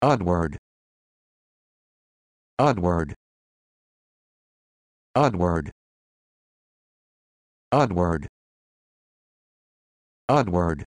Onward. Onward. Onward. Onward. Onward.